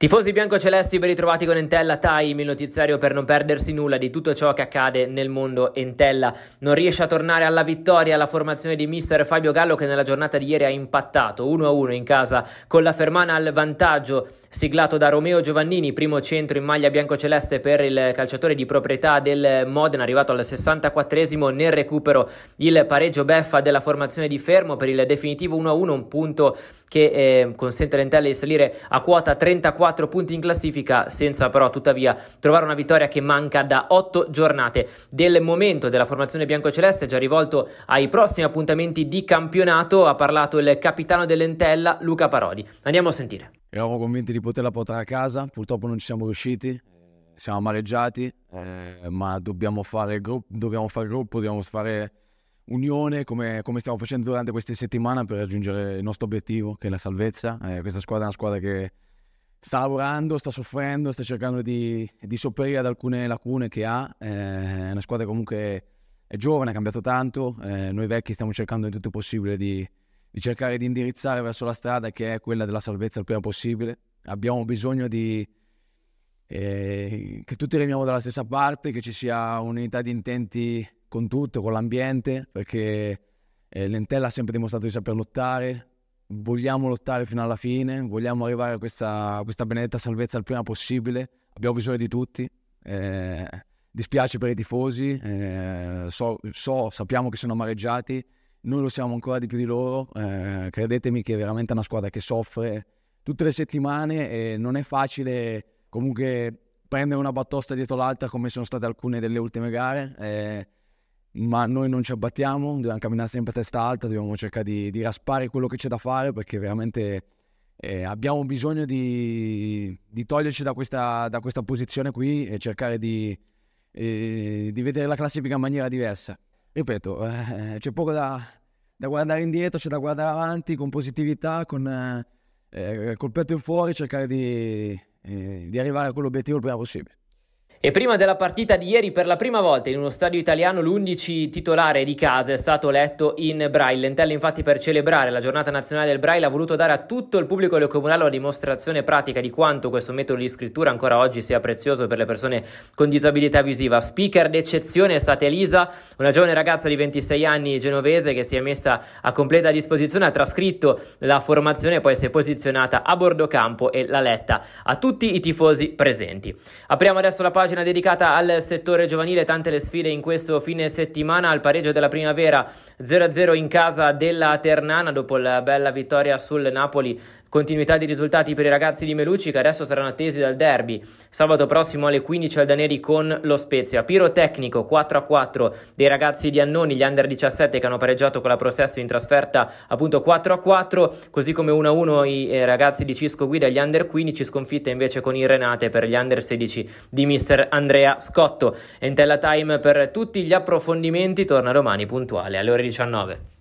Tifosi biancocelesti, ben ritrovati con Entella Time, il notiziario per non perdersi nulla di tutto ciò che accade nel mondo Entella. Non riesce a tornare alla vittoria la formazione di mister Fabio Gallo che nella giornata di ieri ha impattato 1-1 in casa con la Fermana al vantaggio siglato da Romeo Giovannini, primo centro in maglia biancoceleste per il calciatore di proprietà del Modena, arrivato al 64esimo nel recupero il pareggio beffa della formazione di Fermo per il definitivo 1-1, un punto che eh, consente all'Entella di salire a quota 34 4 punti in classifica senza però tuttavia trovare una vittoria che manca da 8 giornate. Del momento della formazione biancoceleste già rivolto ai prossimi appuntamenti di campionato ha parlato il capitano dell'Entella Luca Parodi. Andiamo a sentire. Eravamo convinti di poterla portare a casa, purtroppo non ci siamo riusciti, siamo amareggiati, eh, ma dobbiamo fare, gru- dobbiamo fare gruppo, dobbiamo fare unione come, come, stiamo facendo durante queste settimane per raggiungere il nostro obiettivo che è la salvezza. Eh, questa squadra è una squadra che sta lavorando, sta soffrendo, sta cercando di, di sopperire ad alcune lacune che ha. Eh, è una squadra comunque è giovane, ha cambiato tanto. Eh, noi vecchi stiamo cercando in tutto il possibile di, di, cercare di indirizzare verso la strada che è quella della salvezza il prima possibile. Abbiamo bisogno di, eh, che tutti remiamo dalla stessa parte, che ci sia un'unità di intenti con tutto, con l'ambiente, perché eh, Lentella ha sempre dimostrato di saper lottare, vogliamo lottare fino alla fine, vogliamo arrivare a questa, questa benedetta salvezza il prima possibile, abbiamo bisogno di tutti. Eh, dispiace per i tifosi, eh, so, so, sappiamo che sono amareggiati, noi lo siamo ancora di più di loro, eh, credetemi che è veramente una squadra che soffre tutte le settimane e non è facile comunque prendere una battosta dietro l'altra come sono state alcune delle ultime gare. Eh, ma noi non ci abbattiamo, dobbiamo camminare sempre a testa alta, dobbiamo cercare di, di raspare quello che c'è da fare perché veramente eh, abbiamo bisogno di, di toglierci da questa, da questa, posizione qui e cercare di, eh, di, vedere la classifica in maniera diversa. Ripeto, eh, c'è poco da, da, guardare indietro, c'è da guardare avanti con positività, con, eh, eh, col petto in fuori, cercare di, eh, di arrivare a quell'obiettivo il prima possibile. E prima della partita di ieri, per la prima volta in uno stadio italiano, l'11 titolare di casa è stato letto in braille. Lentella, infatti, per celebrare la giornata nazionale del braille, ha voluto dare a tutto il pubblico del comunale una dimostrazione pratica di quanto questo metodo di scrittura ancora oggi sia prezioso per le persone con disabilità visiva. Speaker d'eccezione è stata Elisa, una giovane ragazza di 26 anni genovese che si è messa a completa disposizione, ha trascritto la formazione e poi si è posizionata a bordo campo e l'ha letta a tutti i tifosi presenti. Apriamo adesso la pagina pagina dedicata al settore giovanile, tante le sfide in questo fine settimana al pareggio della primavera 0-0 in casa della Ternana dopo la bella vittoria sul Napoli Continuità di risultati per i ragazzi di Melucci che adesso saranno attesi dal derby. Sabato prossimo alle 15 al Daneri con lo Spezia. Pirotecnico 4-4 dei ragazzi di Annoni, gli under 17 che hanno pareggiato con la Processo in trasferta appunto 4-4, così come 1-1 i eh, ragazzi di Cisco Guida gli under 15, sconfitta invece con il Renate per gli under 16 di mister Andrea Scotto. Entella Time per tutti gli approfondimenti torna domani puntuale alle ore 19.